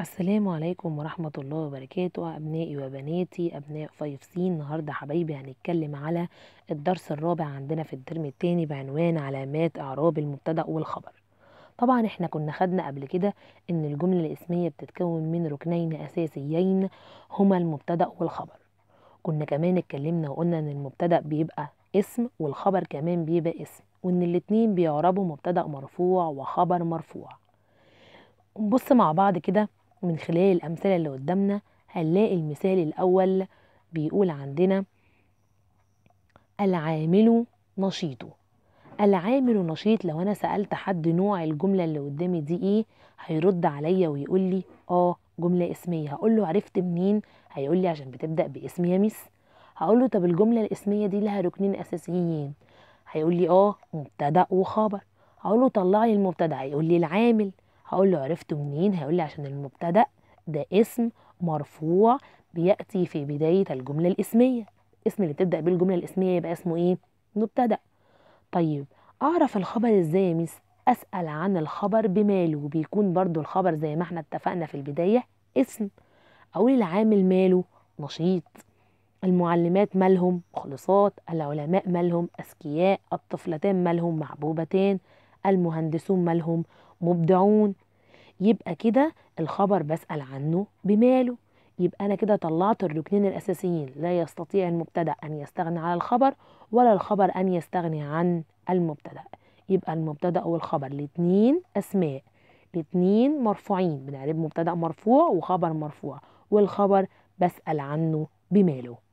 السلام عليكم ورحمة الله وبركاته أبنائي وبناتي أبناء فايف سين النهاردة حبايبي هنتكلم على الدرس الرابع عندنا في الترم التاني بعنوان علامات إعراب المبتدأ والخبر طبعا احنا كنا خدنا قبل كده إن الجملة الاسمية بتتكون من ركنين أساسيين هما المبتدأ والخبر كنا كمان اتكلمنا وقلنا إن المبتدأ بيبقى اسم والخبر كمان بيبقى اسم وإن الاتنين بيعربوا مبتدأ مرفوع وخبر مرفوع نبص مع بعض كده ومن خلال الأمثلة اللي قدامنا هنلاقي المثال الأول بيقول عندنا العامل نشيطه العامل نشيط لو أنا سألت حد نوع الجملة اللي قدامي دي إيه هيرد عليا ويقول لي آه جملة اسمية هقول له عرفت منين هيقول لي عشان بتبدأ باسم يا هقول له طب الجملة الاسمية دي لها ركنين أساسيين هيقول لي آه مبتدأ وخبر هقول له طلعي المبتدأ هيقول لي العامل هقول له عرفته منين هيقول لي عشان المبتدا ده اسم مرفوع بياتي في بدايه الجمله الاسميه الاسم اللي بتبدا بيه الجمله الاسميه يبقى اسمه ايه مبتدا طيب اعرف الخبر ازاي يا ميس اسال عن الخبر بماله بيكون برضو الخبر زي ما احنا اتفقنا في البدايه اسم اقول العامل ماله نشيط المعلمات مالهم مخلصات العلماء مالهم أذكياء الطفلتان مالهم محبوبتان المهندسون مالهم مبدعون يبقى كده الخبر بسأل عنه بماله يبقى أنا كده طلعت الركنين الأساسيين لا يستطيع المبتدأ أن يستغني على الخبر ولا الخبر أن يستغني عن المبتدأ يبقى المبتدأ والخبر الاتنين أسماء الاتنين مرفوعين بنعرب مبتدأ مرفوع وخبر مرفوع والخبر بسأل عنه بماله